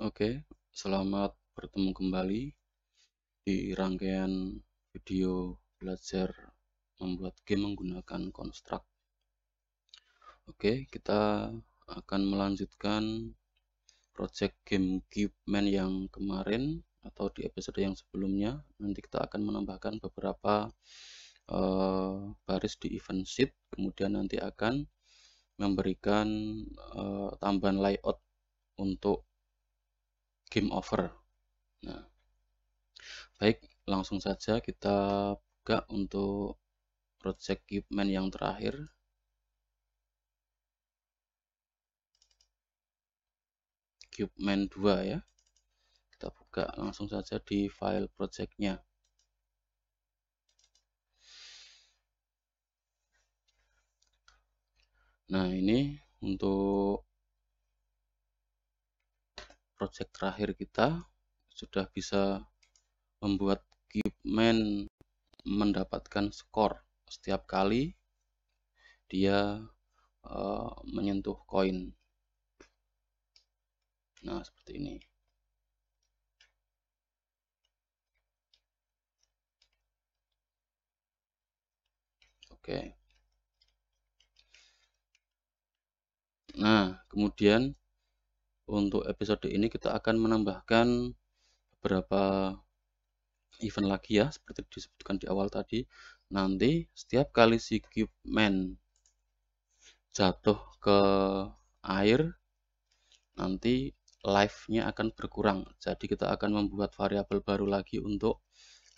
Oke, selamat bertemu kembali di rangkaian video belajar membuat game menggunakan konstruk. Oke, kita akan melanjutkan project game Keepman yang kemarin atau di episode yang sebelumnya. Nanti kita akan menambahkan beberapa uh, baris di event sheet, kemudian nanti akan memberikan uh, tambahan layout untuk game over. Nah, baik, langsung saja kita buka untuk project equipment yang terakhir. Equipment 2 ya. Kita buka langsung saja di file projectnya. Nah, ini untuk project terakhir kita sudah bisa membuat equipment mendapatkan skor setiap kali dia uh, menyentuh koin. Nah, seperti ini. Oke. Nah, kemudian untuk episode ini kita akan menambahkan beberapa event lagi ya seperti disebutkan di awal tadi nanti setiap kali si cube man jatuh ke air nanti live-nya akan berkurang jadi kita akan membuat variabel baru lagi untuk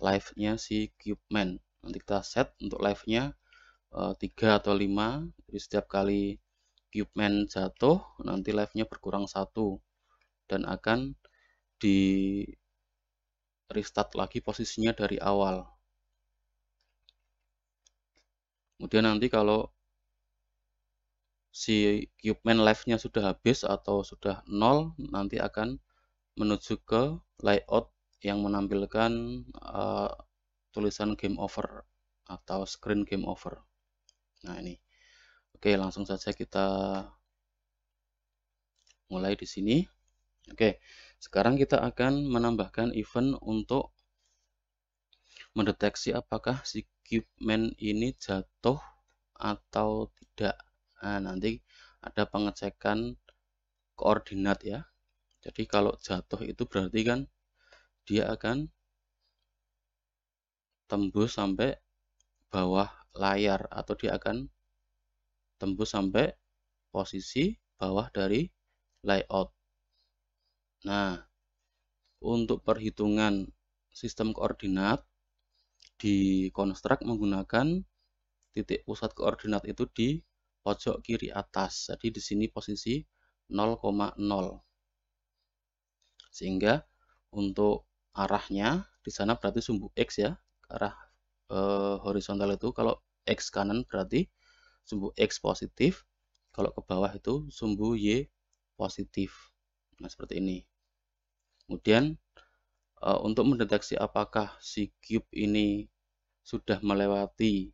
live-nya si cube man nanti kita set untuk live-nya e, eh, atau lima. jadi setiap kali equipment jatuh nanti life nya berkurang satu dan akan di restart lagi posisinya dari awal kemudian nanti kalau si equipment life nya sudah habis atau sudah nol nanti akan menuju ke layout yang menampilkan uh, tulisan game over atau screen game over. Nah, ini. Oke, langsung saja kita mulai di sini. Oke, sekarang kita akan menambahkan event untuk mendeteksi apakah si equipment ini jatuh atau tidak. Nah, nanti ada pengecekan koordinat ya. Jadi kalau jatuh itu berarti kan dia akan tembus sampai bawah layar atau dia akan tembus sampai posisi bawah dari layout. Nah, untuk perhitungan sistem koordinat di konstruk menggunakan titik pusat koordinat itu di pojok kiri atas. Jadi di sini posisi 0,0. Sehingga untuk arahnya di sana berarti sumbu X ya, arah e, horizontal itu kalau X kanan berarti sumbu X positif, kalau ke bawah itu sumbu Y positif. Nah, seperti ini. Kemudian eh, untuk mendeteksi apakah si cube ini sudah melewati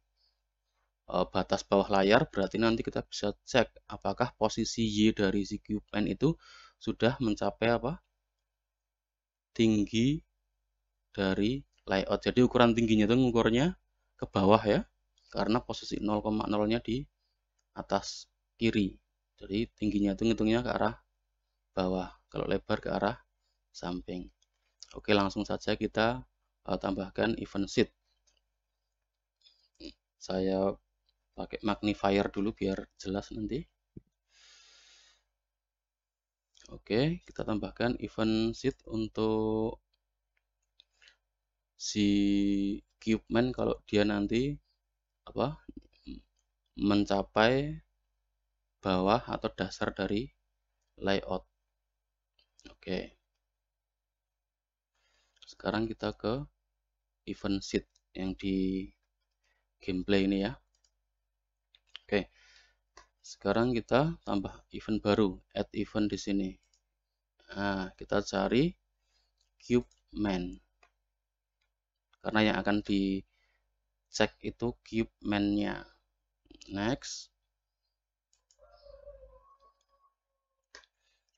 eh, batas bawah layar, berarti nanti kita bisa cek apakah posisi Y dari si cube N itu sudah mencapai apa? tinggi dari layout. Jadi ukuran tingginya itu ngukurnya ke bawah ya karena posisi 0,0 nya di atas kiri jadi tingginya itu ngitungnya ke arah bawah kalau lebar ke arah samping oke langsung saja kita uh, tambahkan event sheet saya pakai magnifier dulu biar jelas nanti Oke, kita tambahkan event sheet untuk si cube man kalau dia nanti apa mencapai bawah atau dasar dari layout. Oke. Sekarang kita ke event sheet yang di gameplay ini ya. Oke. Sekarang kita tambah event baru, add event di sini. Nah, kita cari cube man. Karena yang akan di cek itu cube next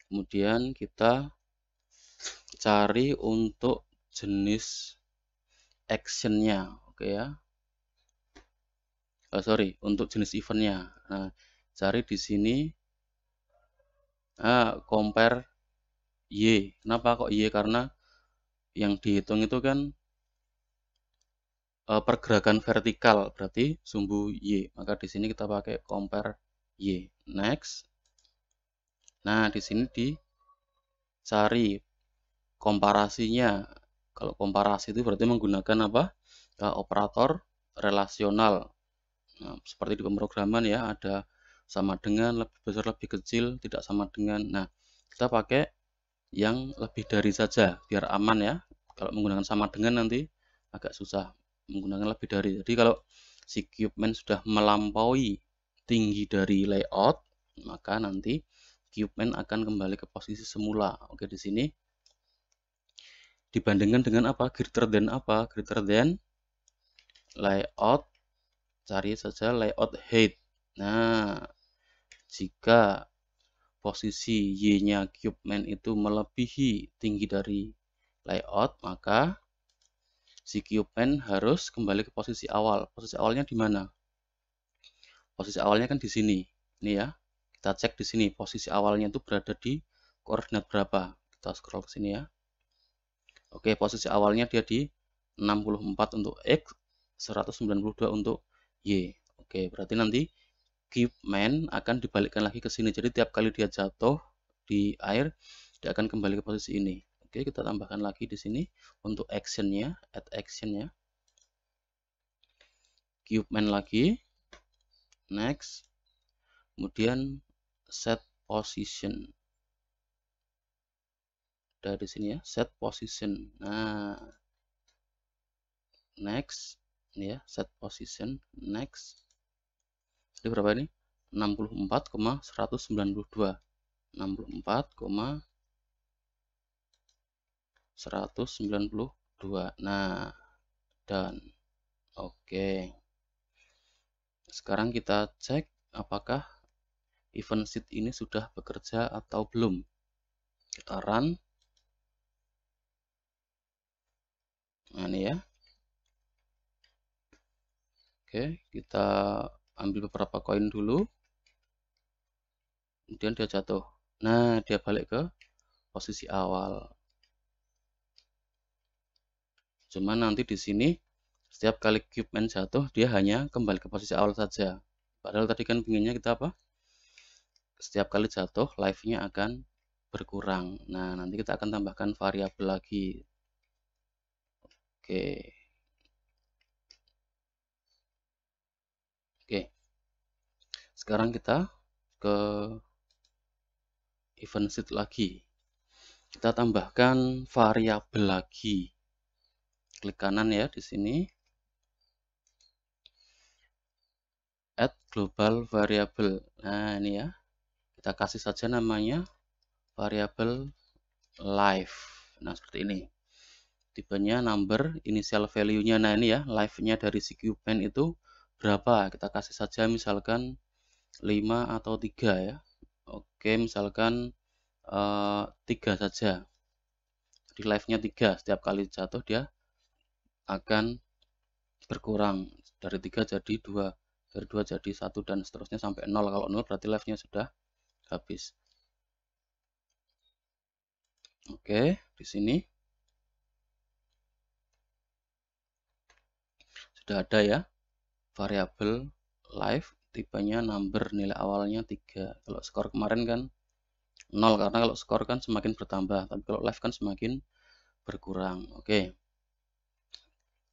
kemudian kita cari untuk jenis actionnya oke okay ya oh, sorry untuk jenis eventnya nah cari di sini nah, compare y kenapa kok y karena yang dihitung itu kan Eh, pergerakan vertikal berarti sumbu y maka di sini kita pakai compare y next nah di sini dicari komparasinya kalau komparasi itu berarti menggunakan apa eh, operator relasional nah, seperti di pemrograman ya ada sama dengan lebih besar lebih kecil tidak sama dengan nah kita pakai yang lebih dari saja biar aman ya kalau menggunakan sama dengan nanti agak susah menggunakan lebih dari. Jadi kalau si CubeMan sudah melampaui tinggi dari layout, maka nanti CubeMan akan kembali ke posisi semula. Oke, di sini dibandingkan dengan apa? Greater than apa? Greater than layout. Cari saja layout height. Nah, jika posisi Y-nya CubeMan itu melebihi tinggi dari layout, maka si Q-pen harus kembali ke posisi awal. Posisi awalnya di mana? Posisi awalnya kan di sini. Ini ya. Kita cek di sini posisi awalnya itu berada di koordinat berapa. Kita scroll ke sini ya. Oke, posisi awalnya dia di 64 untuk X, 192 untuk Y. Oke, berarti nanti man akan dibalikkan lagi ke sini. Jadi tiap kali dia jatuh di air, dia akan kembali ke posisi ini. Oke, kita tambahkan lagi di sini untuk actionnya, add actionnya. Cube man lagi, next, kemudian set position. Dari sini ya, set position. Nah, next, ya, set position, next. Jadi berapa ini? 64,192. 64, 192 nah dan oke okay. sekarang kita cek apakah event seed ini sudah bekerja atau belum kita run nah ini ya oke okay, kita ambil beberapa koin dulu kemudian dia jatuh nah dia balik ke posisi awal cuma nanti di sini setiap kali cube man jatuh dia hanya kembali ke posisi awal saja. Padahal tadi kan pinginnya kita apa? Setiap kali jatuh live-nya akan berkurang. Nah, nanti kita akan tambahkan variabel lagi. Oke. Oke. Sekarang kita ke event sheet lagi. Kita tambahkan variabel lagi klik kanan ya di sini add global variable nah ini ya kita kasih saja namanya variable live nah seperti ini tipenya number initial value nya nah ini ya live nya dari si Qpen itu berapa kita kasih saja misalkan 5 atau 3 ya oke misalkan eh, tiga 3 saja di live nya 3 setiap kali jatuh dia akan berkurang dari 3 jadi 2 dari 2 jadi 1 dan seterusnya sampai 0 kalau 0 berarti live nya sudah habis oke di sini sudah ada ya variabel live tipenya number nilai awalnya 3 kalau skor kemarin kan 0 karena kalau skor kan semakin bertambah tapi kalau live kan semakin berkurang oke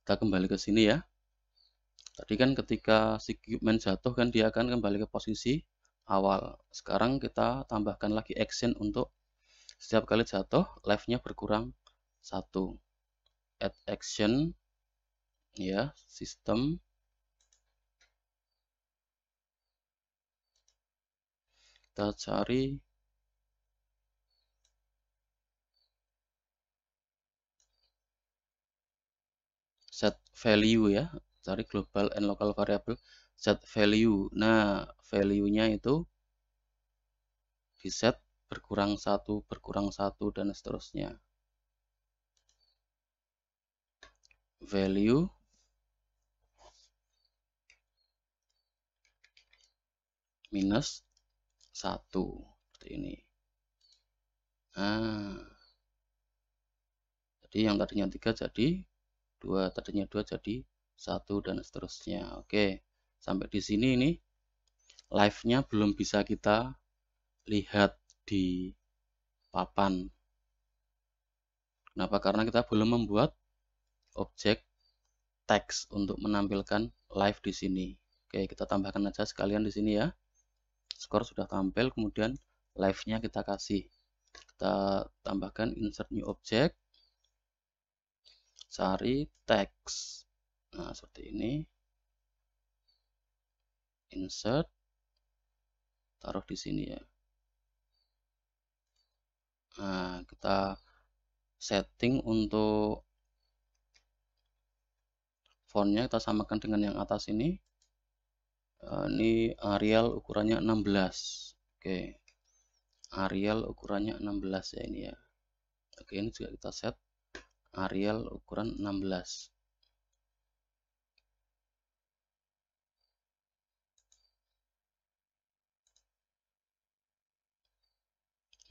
kita kembali ke sini ya tadi kan ketika si cubement jatuh kan dia akan kembali ke posisi awal sekarang kita tambahkan lagi action untuk setiap kali jatuh life berkurang satu add action ya sistem kita cari set value ya cari global and local variable set value nah value-nya itu di set berkurang satu berkurang satu dan seterusnya value minus satu seperti ini nah jadi yang tadinya tiga jadi 2 tadinya dua jadi satu dan seterusnya oke sampai di sini ini live-nya belum bisa kita lihat di papan kenapa karena kita belum membuat objek teks untuk menampilkan live di sini oke kita tambahkan aja sekalian di sini ya skor sudah tampil kemudian live-nya kita kasih kita tambahkan insert new object cari teks nah seperti ini insert taruh di sini ya nah kita setting untuk fontnya kita samakan dengan yang atas ini eh, ini Arial ukurannya 16 oke Arial ukurannya 16 ya ini ya oke ini juga kita set Arial ukuran 16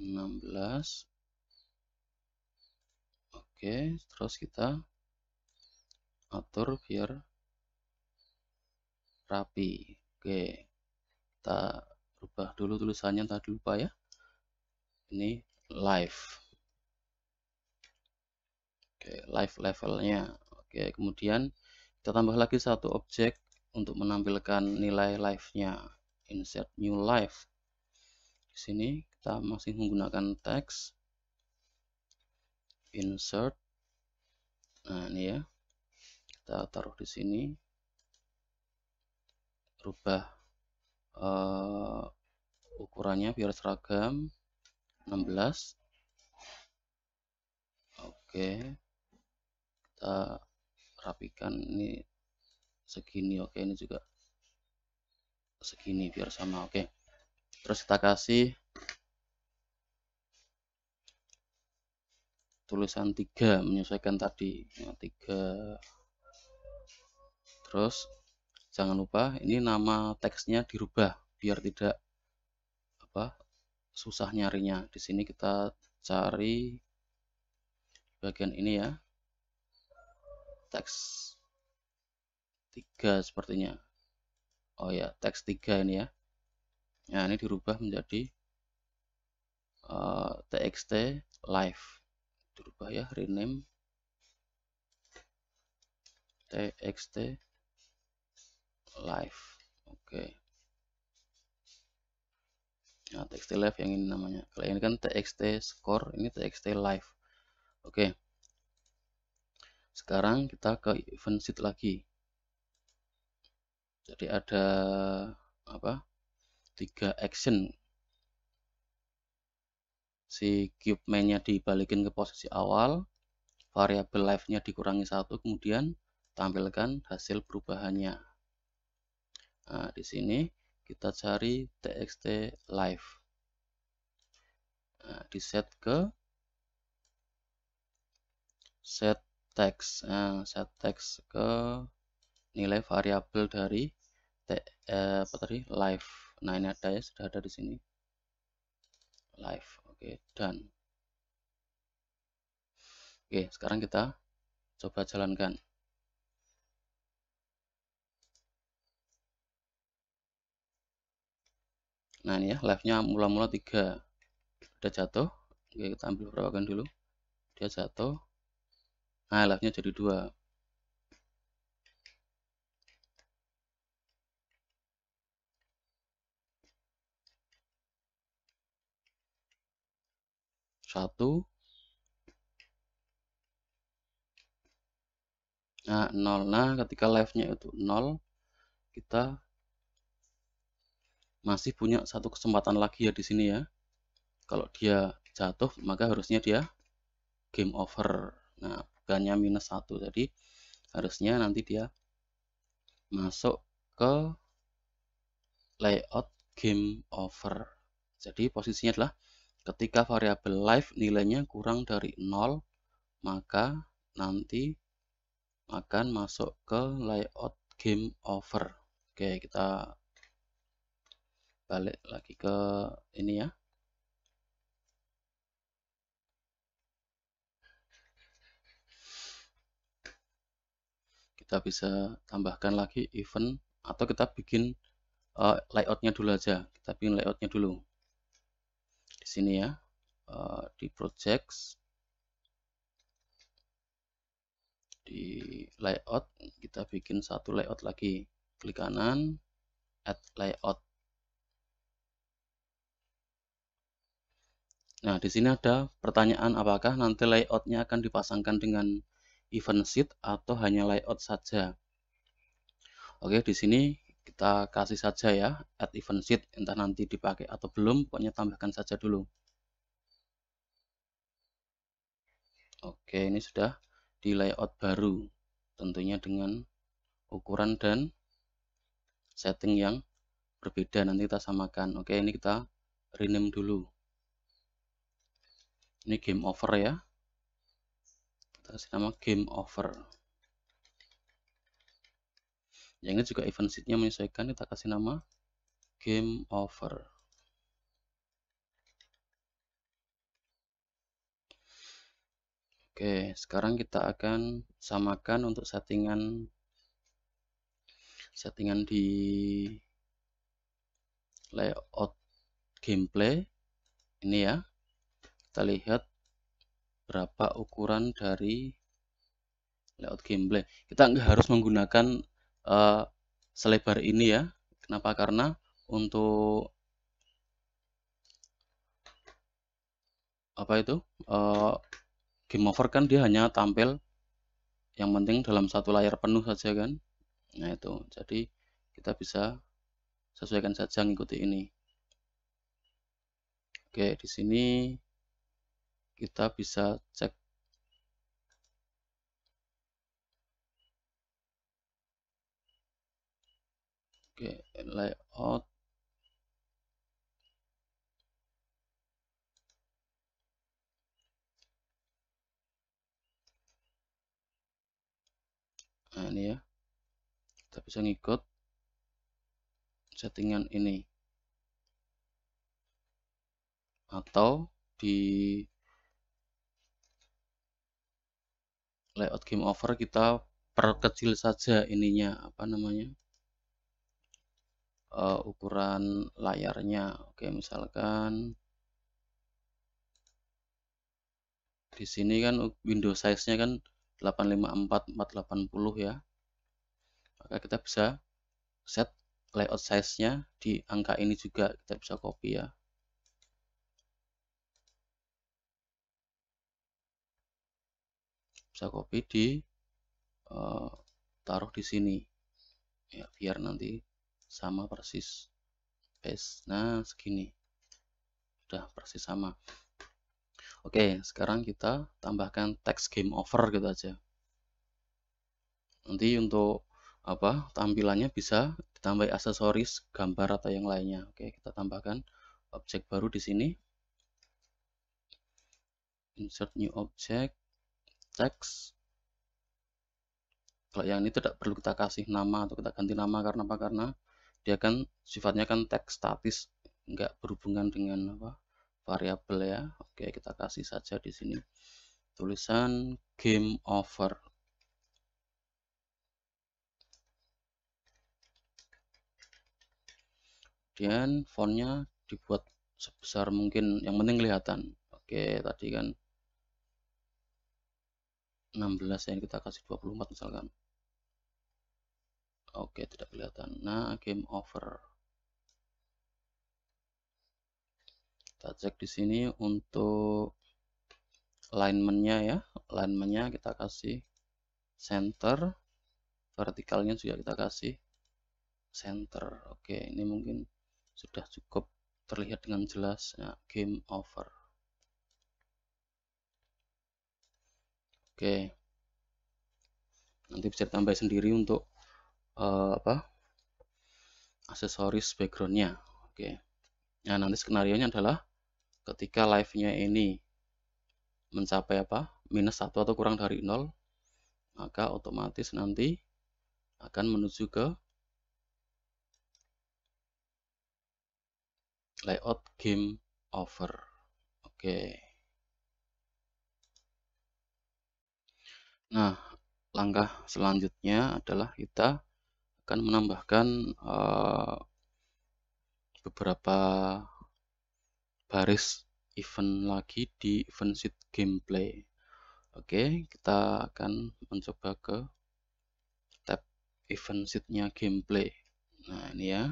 16 oke terus kita atur biar rapi oke kita rubah dulu tulisannya tadi lupa ya ini live Oke, live levelnya. Oke, kemudian kita tambah lagi satu objek untuk menampilkan nilai live-nya. Insert new live. Di sini kita masih menggunakan teks. Insert. Nah, ini ya. Kita taruh di sini. Rubah uh, ukurannya biar seragam 16 oke kita rapikan ini segini oke ini juga segini biar sama oke terus kita kasih tulisan tiga, menyesuaikan tadi ya, 3 terus jangan lupa ini nama teksnya dirubah biar tidak apa susah nyarinya di sini kita cari bagian ini ya teks 3 sepertinya oh ya teks 3 ini ya nah ini dirubah menjadi uh, txt live dirubah ya rename txt live oke okay. nah txt live yang ini namanya ini kan txt score ini txt live oke okay. Sekarang kita ke event sheet lagi. Jadi ada apa? Tiga action. Si cube mainnya dibalikin ke posisi awal, variabel live-nya dikurangi satu, kemudian tampilkan hasil perubahannya. Nah, di sini kita cari txt live. Nah, di set ke set text nah, eh, set text ke nilai variabel dari te, eh, apa tadi live nah ini ada ya sudah ada di sini live oke okay, dan oke okay, sekarang kita coba jalankan Nah ini ya live-nya mula-mula tiga udah jatuh. Oke, kita ambil perawakan dulu. Dia jatuh. Nah, live jadi dua. Satu. Nah, nol. Nah, ketika live-nya itu nol, kita masih punya satu kesempatan lagi ya di sini ya. Kalau dia jatuh, maka harusnya dia game over. Nah, harganya minus satu jadi harusnya nanti dia masuk ke layout game over jadi posisinya adalah ketika variabel live nilainya kurang dari 0 maka nanti akan masuk ke layout game over oke kita balik lagi ke ini ya kita bisa tambahkan lagi event atau kita bikin uh, layoutnya dulu aja kita bikin layoutnya dulu di sini ya uh, di projects di layout kita bikin satu layout lagi klik kanan add layout nah di sini ada pertanyaan apakah nanti layoutnya akan dipasangkan dengan event sheet atau hanya layout saja. Oke, di sini kita kasih saja ya add event sheet entah nanti dipakai atau belum, pokoknya tambahkan saja dulu. Oke, ini sudah di layout baru tentunya dengan ukuran dan setting yang berbeda nanti kita samakan. Oke, ini kita rename dulu. Ini game over ya kita kasih nama game over yang ini juga event seatnya menyesuaikan kita kasih nama game over oke sekarang kita akan samakan untuk settingan settingan di layout gameplay ini ya kita lihat berapa ukuran dari layout gameplay. Kita nggak harus menggunakan uh, selebar ini ya. Kenapa? Karena untuk apa itu uh, game over kan dia hanya tampil yang penting dalam satu layar penuh saja kan. Nah itu jadi kita bisa sesuaikan saja ngikuti ini. Oke di sini kita bisa cek Oke, layout Nah, ini ya. Kita bisa ngikut settingan ini. Atau di layout game over kita perkecil saja ininya apa namanya uh, ukuran layarnya oke misalkan di sini kan window size nya kan 854 480 ya maka kita bisa set layout size nya di angka ini juga kita bisa copy ya bisa copy di eh, taruh di sini ya biar nanti sama persis paste nah segini sudah persis sama Oke, sekarang kita tambahkan teks game over gitu aja. Nanti untuk apa tampilannya bisa ditambah aksesoris, gambar atau yang lainnya. Oke, kita tambahkan objek baru di sini. Insert new object teks kalau yang ini tidak perlu kita kasih nama atau kita ganti nama karena apa karena dia kan sifatnya kan teks statis nggak berhubungan dengan apa variabel ya oke kita kasih saja di sini tulisan game over kemudian fontnya dibuat sebesar mungkin yang penting kelihatan oke tadi kan 16 ini kita kasih 24 misalkan oke tidak kelihatan nah game over kita cek di sini untuk alignmentnya ya alignmentnya kita kasih center vertikalnya juga kita kasih center oke ini mungkin sudah cukup terlihat dengan jelas nah, game over Oke. Nanti bisa tambah sendiri untuk uh, apa? aksesoris backgroundnya. Oke. Nah, nanti skenario nya adalah ketika live-nya ini mencapai apa? minus 1 atau kurang dari 0, maka otomatis nanti akan menuju ke layout game over. Oke. Okay. Nah, langkah selanjutnya adalah kita akan menambahkan uh, beberapa baris event lagi di event sheet gameplay. Oke, kita akan mencoba ke tab event sheetnya gameplay. Nah, ini ya.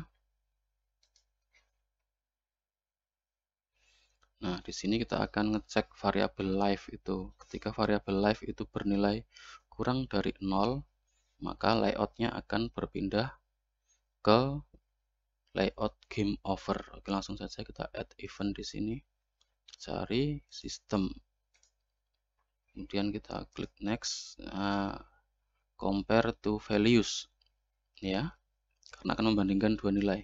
Nah, di sini kita akan ngecek variabel live itu. Ketika variabel live itu bernilai kurang dari 0, maka layoutnya akan berpindah ke layout game over. Oke, langsung saja kita add event di sini. Cari system. Kemudian kita klik next. Nah, compare to values. Ya. Karena akan membandingkan dua nilai.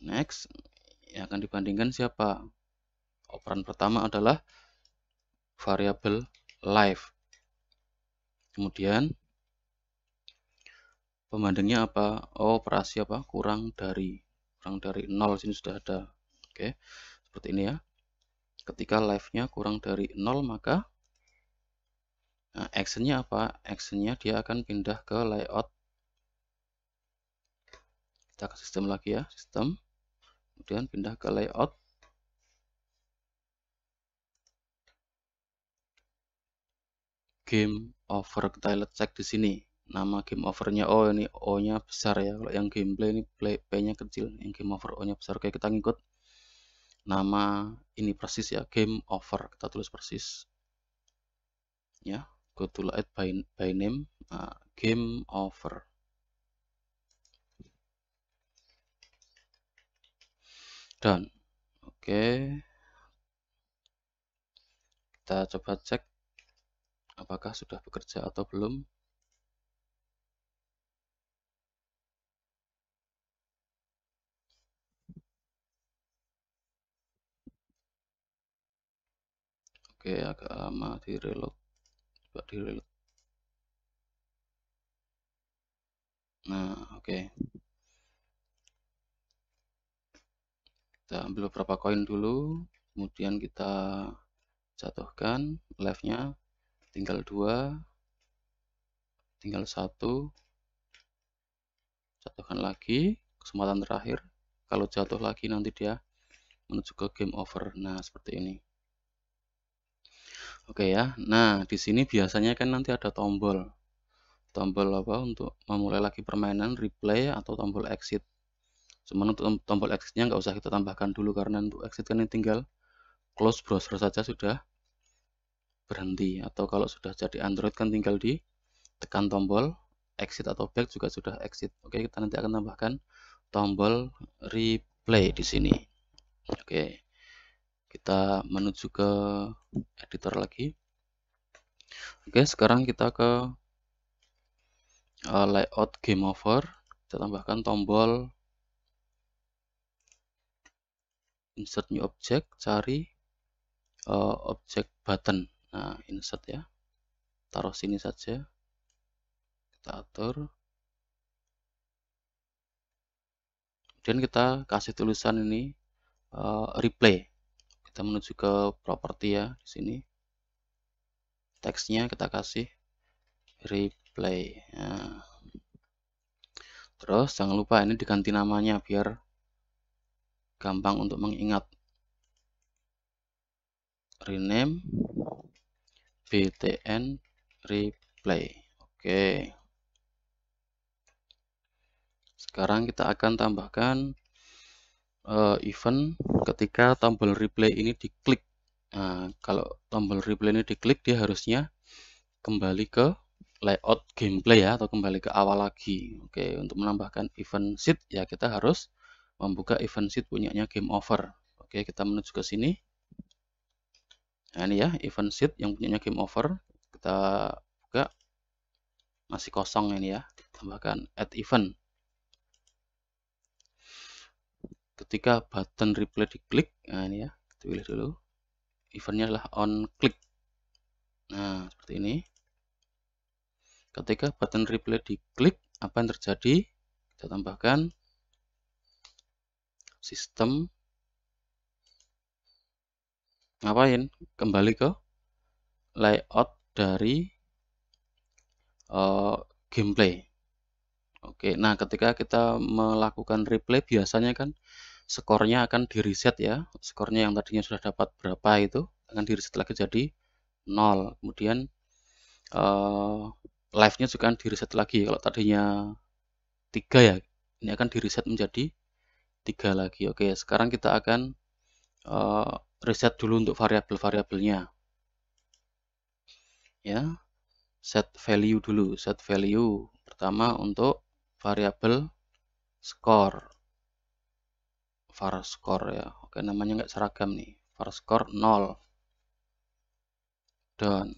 Next, yang akan dibandingkan siapa? Operan pertama adalah variabel live. Kemudian pembandingnya apa? Oh, operasi apa? Kurang dari kurang dari 0 sini sudah ada. Oke. Seperti ini ya. Ketika live-nya kurang dari 0 maka nah, action-nya apa? Action-nya dia akan pindah ke layout kita ke sistem lagi ya, sistem. Kemudian pindah ke layout game over kita lihat cek di sini nama game overnya oh ini O nya besar ya kalau yang gameplay ini play P nya kecil yang game over O nya besar oke kita ngikut nama ini persis ya game over kita tulis persis ya go to light by, by name nah, game over done oke okay. kita coba cek apakah sudah bekerja atau belum oke agak lama di reload coba di reload nah oke kita ambil beberapa koin dulu kemudian kita jatuhkan live nya tinggal dua, tinggal satu, jatuhkan lagi, kesempatan terakhir, kalau jatuh lagi nanti dia menuju ke game over. Nah, seperti ini. Oke ya. Nah, di sini biasanya kan nanti ada tombol. Tombol apa untuk memulai lagi permainan, replay atau tombol exit. Cuman untuk tombol exitnya nggak usah kita tambahkan dulu karena untuk exit kan ini tinggal close browser saja sudah berhenti atau kalau sudah jadi Android kan tinggal di tekan tombol exit atau back juga sudah exit. Oke, kita nanti akan tambahkan tombol replay di sini. Oke. Kita menuju ke editor lagi. Oke, sekarang kita ke eh, layout game over. Kita tambahkan tombol insert new object, cari uh, object button nah insert ya taruh sini saja kita atur kemudian kita kasih tulisan ini uh, replay kita menuju ke properti ya di sini teksnya kita kasih replay nah. terus jangan lupa ini diganti namanya biar gampang untuk mengingat rename btn replay oke sekarang kita akan tambahkan uh, event ketika tombol replay ini diklik nah, kalau tombol replay ini diklik dia harusnya kembali ke layout gameplay ya atau kembali ke awal lagi oke untuk menambahkan event sheet ya kita harus membuka event sheet punyanya game over oke kita menuju ke sini Nah, ini ya event sheet yang punyanya game over. Kita buka masih kosong ini ya. Tambahkan add event. Ketika button replay diklik, nah ini ya, kita pilih dulu. Eventnya adalah on click. Nah, seperti ini. Ketika button replay diklik, apa yang terjadi? Kita tambahkan sistem ngapain kembali ke layout dari uh, gameplay oke nah ketika kita melakukan replay biasanya kan skornya akan di reset ya skornya yang tadinya sudah dapat berapa itu akan di reset lagi jadi 0 kemudian uh, live-nya juga akan di reset lagi kalau tadinya 3 ya ini akan di reset menjadi 3 lagi oke sekarang kita akan uh, reset dulu untuk variabel-variabelnya. Ya, set value dulu, set value pertama untuk variabel score. var score ya. Oke, namanya nggak seragam nih. var score 0. Dan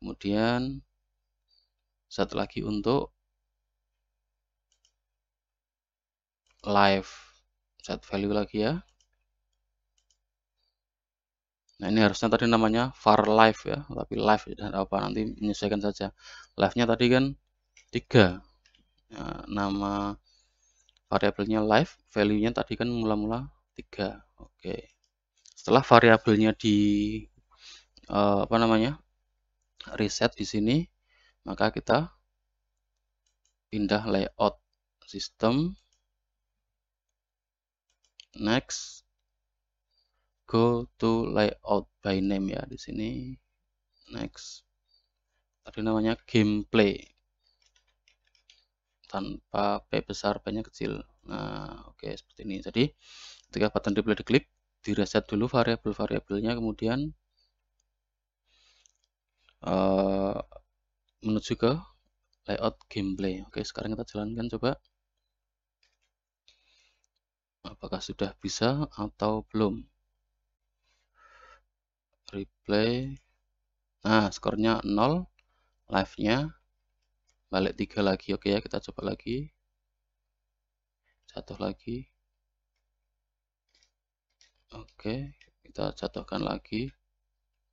Kemudian set lagi untuk live set value lagi ya Nah ini harusnya tadi namanya far live ya, tapi live dan ya, apa nanti menyesuaikan saja. Live-nya tadi kan tiga. Nah, nama variabelnya live, value-nya tadi kan mula-mula tiga. -mula Oke. Setelah variabelnya di uh, apa namanya reset di sini, maka kita pindah layout sistem next go to layout by name ya di sini next tadi namanya gameplay tanpa P besar P-nya kecil nah oke okay, seperti ini jadi ketika button display diklik reset dulu variabel-variabelnya kemudian uh, menuju ke layout gameplay oke okay, sekarang kita jalankan coba apakah sudah bisa atau belum replay nah skornya 0 live nya balik tiga lagi oke ya kita coba lagi jatuh lagi oke kita jatuhkan lagi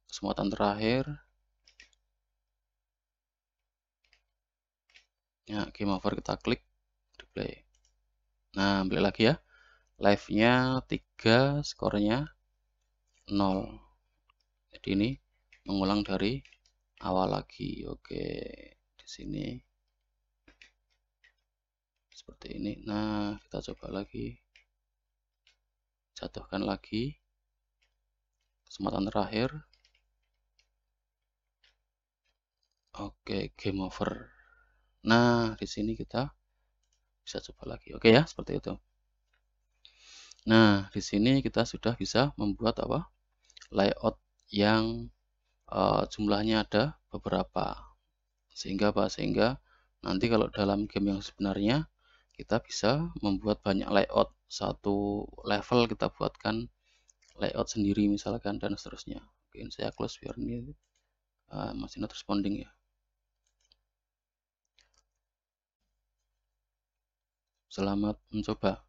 kesempatan terakhir ya game over kita klik replay nah balik lagi ya live nya 3 skornya 0 jadi ini mengulang dari awal lagi oke di sini seperti ini nah kita coba lagi jatuhkan lagi kesempatan terakhir oke game over nah di sini kita bisa coba lagi oke ya seperti itu nah di sini kita sudah bisa membuat apa layout yang uh, jumlahnya ada beberapa sehingga apa sehingga nanti kalau dalam game yang sebenarnya kita bisa membuat banyak layout satu level kita buatkan layout sendiri misalkan dan seterusnya oke saya close biar ini uh, eh, masih not responding ya selamat mencoba